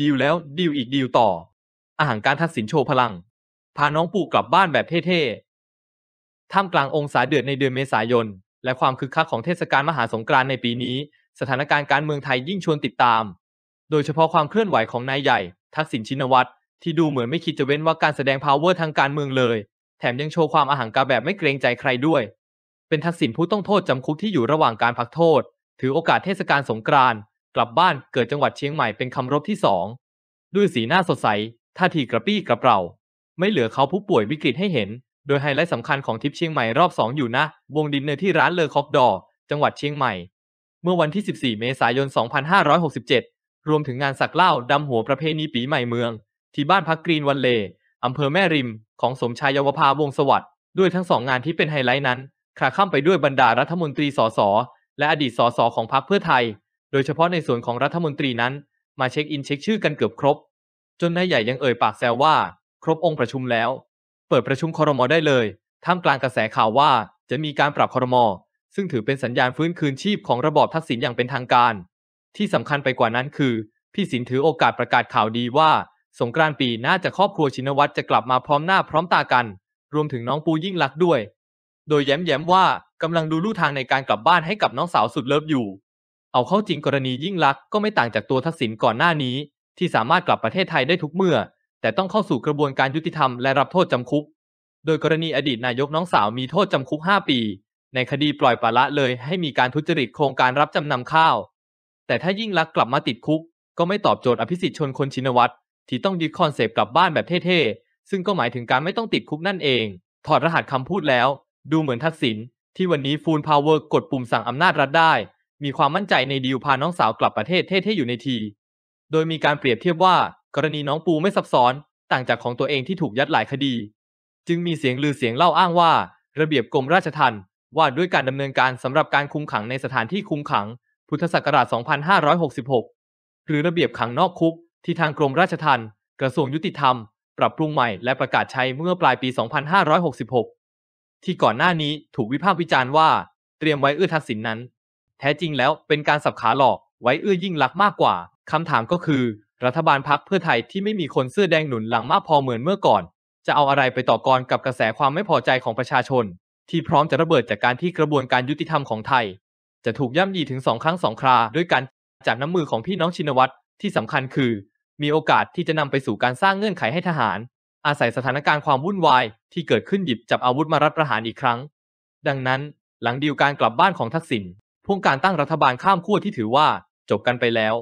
ดีลแล้ว ดีลอีกดีลต่อ อาหารการทัดสินโชว์พลังพาน้องปู่กลับบ้านแบบเท่ๆท่ามกลางองศาเดือดในเดือนเมษายน และความคึกคักของเทศกาลมหาสงกรานต์ในปีนี้ สถานการณ์การเมืองไทยยิ่งชวนติดตาม โดยเฉพาะความเคลื่อนไหวของนายใหญ่ ทักษิณชินวัตร ที่ดูเหมือนไม่คิดจะเว้นว่าการแสดง power ทางการเมืองเลย แถมยังโชว์ความอาหารการแบบไม่เกรงใจใครด้วย เป็นทักษิณผู้ต้องโทษจำคุกที่อยู่ระหว่างการพักโทษ ถือโอกาสเทศกาลสงกรานต์กลับบ้านเกิดจังหวัดเชียงใหม่เป็นคำรบที่สอง ด้วยสีหน้าสดใสท่าทีกระปี้กระเป่า ไม่เหลือเขาผู้ป่วยวิกฤตให้เห็น โดยไฮไลท์สำคัญของทริปเชียงใหม่รอบสองอยู่นะวงดินเนอร์ที่ร้านเลอคอฟดอจังหวัดเชียงใหม่ เมื่อวันที่ 14 เมษายน 2567 รวมถึงงานสักเล่าดำหัวประเพณีปีใหม่เมือง ที่บ้านพักกรีนวันเลอำเภอแม่ริม ของสมชายยาวภาวงสวัสด์ด้วยทั้งสองงานที่เป็นไฮไลท์นั้นขาข้ามไปด้วยบรรดารัฐมนตรีสสและอดีตสสของพรรคเพื่อไทยโดยเฉพาะในส่วนของรัฐมนตรีนั้น มาเช็คอินเช็คชื่อกันเกือบครบ จนนายใหญ่ยังเอ่ยปากแซวว่า ครบองค์ประชุมแล้ว เปิดประชุมคอรมอได้เลยท่ามกลางกระแสข่าวว่าจะมีการปรับคอรมอ ซึ่งถือเป็นสัญญาณฟื้นคืนชีพของระบอบทักษิณอย่างเป็นทางการ ที่สำคัญไปกว่านั้นคือ พี่สินถือโอกาสประกาศข่าวดีว่า สงกรานต์ปีหน้าจะครอบครัวชินวัตรจะกลับมาพร้อมหน้าพร้อมตากัน รวมถึงน้องปูยิ่งลักด้วย โดยแย้มๆว่ากำลังดูลู่ทางในการกลับบ้านให้กับน้องสาวสุดเลิฟอยู่เอาเข้าจริงกรณียิ่งลักษณ์ก็ไม่ต่างจากตัวทักษิณก่อนหน้านี้ ที่สามารถกลับประเทศไทยได้ทุกเมื่อ แต่ต้องเข้าสู่กระบวนการยุติธรรมและรับโทษจำคุก โดยกรณีอดีตนายกน้องสาวมีโทษจำคุก 5 ปี ในคดีปล่อยปละละเลยให้มีการทุจริตโครงการรับจำนำข้าว แต่ถ้ายิ่งลักษณ์กลับมาติดคุก ก็ไม่ตอบโจทย์อภิสิทธิ์ชนคนชินวัตรที่ต้องยึดคอนเซปต์กลับบ้านแบบเท่ๆซึ่งก็หมายถึงการไม่ต้องติดคุกนั่นเองถอดรหัสคำพูดแล้ว ดูเหมือนทักษิณที่วันนี้ฟูลพาวเวอร์กดปุ่มสั่งอำนาจรัฐได้มีความมั่นใจในดีลพาน้องสาวกลับประเทศเท่ๆอยู่ในที โดยมีการเปรียบเทียบว่ากรณีน้องปูไม่ซับซ้อน ต่างจากของตัวเองที่ถูกยัดหลายคดี จึงมีเสียงลือเสียงเล่าอ้างว่า ระเบียบกรมราชทัณฑ์ว่าด้วยการดำเนินการสำหรับการคุมขังในสถานที่คุมขัง พุทธศักราช 2566 หรือระเบียบขังนอกคุก ที่ทางกรมราชทัณฑ์กระทรวงยุติธรรมปรับปรุงใหม่และประกาศใช้เมื่อปลายปี 2566 ที่ก่อนหน้านี้ถูกวิพากษ์วิจารณ์ว่า เตรียมไว้เอื้อทักษิณนนั้นแท้จริงแล้วเป็นการสับขาหลอกไว้เอื้อยิ่งลักมากกว่าคำถามก็คือ รัฐบาลพักเพื่อไทยที่ไม่มีคนเสื้อแดงหนุนหลังมากพอเหมือนเมื่อก่อน จะเอาอะไรไปต่อกรกับกระแสความไม่พอใจของประชาชน ที่พร้อมจะระเบิดจากการที่กระบวนการยุติธรรมของไทย จะถูกย่ำยีถึงสองครั้งสองคราด้วยกันจากน้ำมือของพี่น้องชินวัตรที่สำคัญคือ มีโอกาสที่จะนำไปสู่การสร้างเงื่อนไขให้ทหาร อาศัยสถานการณ์ความวุ่นวายที่เกิดขึ้นหยิบจับอาวุธมารัฐประหารอีกครั้ง ดังนั้นหลังดีลการกลับบ้านของทักษิณพวงการตั้งรัฐบาลข้ามขั้วที่ถือว่า จบกันไปแล้ว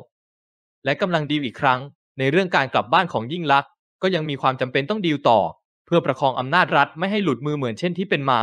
และกำลังดีลอีกครั้ง ในเรื่องการกลับบ้านของยิ่งลักษณ์ก็ยังมีความจำเป็นต้องดีลต่อ เพื่อประคองอำนาจรัฐไม่ให้หลุดมือเหมือนเช่นที่เป็นมา